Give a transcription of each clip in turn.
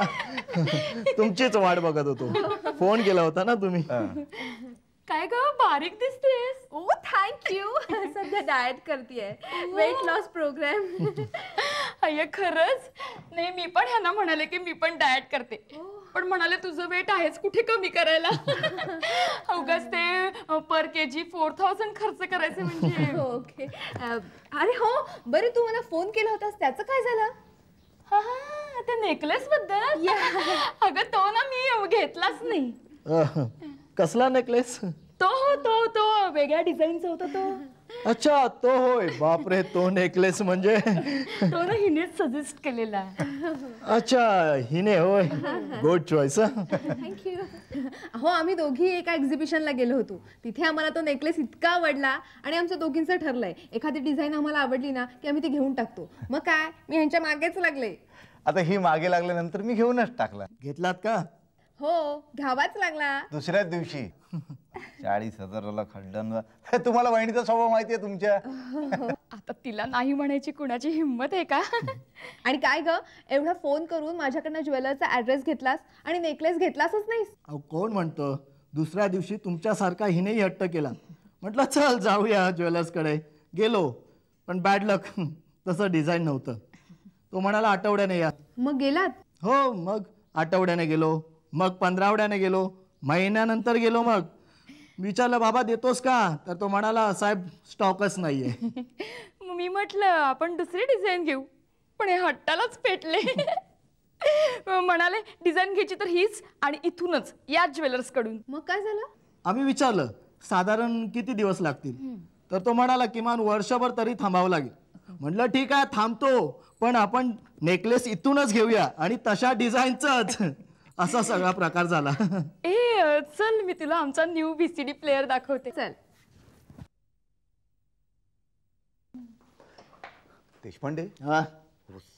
तुमचीच वाट बघत होतो फोन केला होता ना तुम्ही काय ग बारीक दिसतेस ओ थँक यू सध्या डायट करते वेट लॉस प्रोग्राम अय्या खरंच नाही मी पण ह्यांना म्हणाले की मी पण डायट करते पण म्हणाले तुझं वेट आहेच कुठे कमी करायला अवघाच ते पर के जी फोर थाउजंड खर्च करायचं म्हणजे ओके अरे हो बरे तू मला फोन केला होतास त्याचं काय झालं त्या नेकलेस बद्दल अगं तो ना मी घेतलाच नाही कसला नेकलेस तो तो तो वेगळ्या डिझाईनचा होता तो अच्छा तो होय बापरे तो नेकलेस म्हणजे तो हिने सजेस्ट केलेला अच्छा हिने होय गुड चॉईस थँक्यू अहो आम्ही दोघी एका एक्झिबिशनला गेलो होतो तिथे आम्हाला तो नेकलेस इतका आवडला आणि आमचं दोघींच ठरलंय एखादी डिझाईन आम्हाला आवडली ना की आम्ही ती घेऊन टाकतो मग काय मी ह्यांच्या मागेच लागले आता ही मागे लागल्यानंतर मी घेऊनच टाकला घेतलात का हो घ्यावाच लागला दुसऱ्याच दिवशी चाळीस हजाराला खड्डन तुम्हाला वहिनीचा स्वभाव माहितीये तुमच्या आता तिला नाही म्हणायची कुणाची हिंमत आहे का आणि काय ग एवढा फोन करून माझ्याकडनं ज्वेलरचा ऍड्रेस घेतलास आणि नेकलेस घेतलासच नाही कोण म्हणतो दुसऱ्या दिवशी तुमच्यासारखा हिनेही हट्ट केला म्हटलं चल जाऊया ज्वेलर्स कडे गेलो पण बॅड लक तसं डिझाईन नव्हतं तो म्हणाला आठवड्याने या मग गेलात हो मग आठवड्याने गेलो मग पंधरावड्याने गेलो महिन्यानंतर गेलो मग विचारलं बाबा देतोस का तर तो म्हणाला साहेब स्टॉकच नाहीये मी म्हटलं आपण दुसरी डिझाईन घेऊ पण हे हट्टालाच पेटले म्हणाले डिझाईन घ्यायची तर हीच आणि इथूनच या ज्वेलर्स कडून मग काय झालं आम्ही विचारलं साधारण किती दिवस लागतील तर तो म्हणाला किमान वर्षभर तरी थांबावं लागेल म्हटलं ठीक आहे थांबतो पण आपण नेकलेस इथूनच घेऊया आणि तशा डिझाईनच असा सगळा प्रकार झाला ए चल मी तुला आमचा न्यू बीसीडी प्लेअर दाखवते चल देशपांडे हा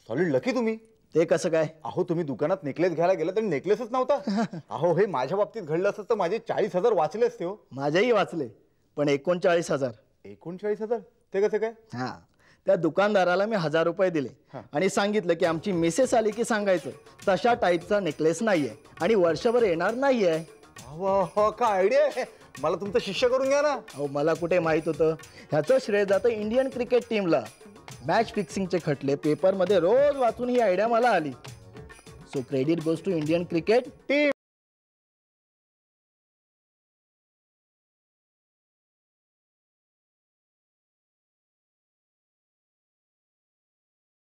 सॉलिड लकी तुम्ही ते कसं काय अहो तुम्ही दुकानात नेकलेस घ्यायला गेला तर नेकलेसच नव्हता अहो हे माझ्या बाबतीत घडलं असत तर माझे चाळीस हजार वाचले असते हो माझेही वाचले पण एकोणचाळीस हजार एकोणचाळीस हजार ते कसं काय हा त्या दुकानदाराला मी हजार रुपये दिले आणि सांगितलं की आमची मिसेस आली की सांगायचं तशा टाईपचा नेकलेस नाहीये आणि वर्षभर येणार नाहीये का आयडिया मला तुमचं शिष्य करून घ्या ना अहो मला कुठे माहित होतं ह्याचं श्रेय जातं इंडियन क्रिकेट टीमला मॅच फिक्सिंगचे खटले पेपरमध्ये रोज वाचून ही आयडिया मला आली so credit goes to Indian cricket team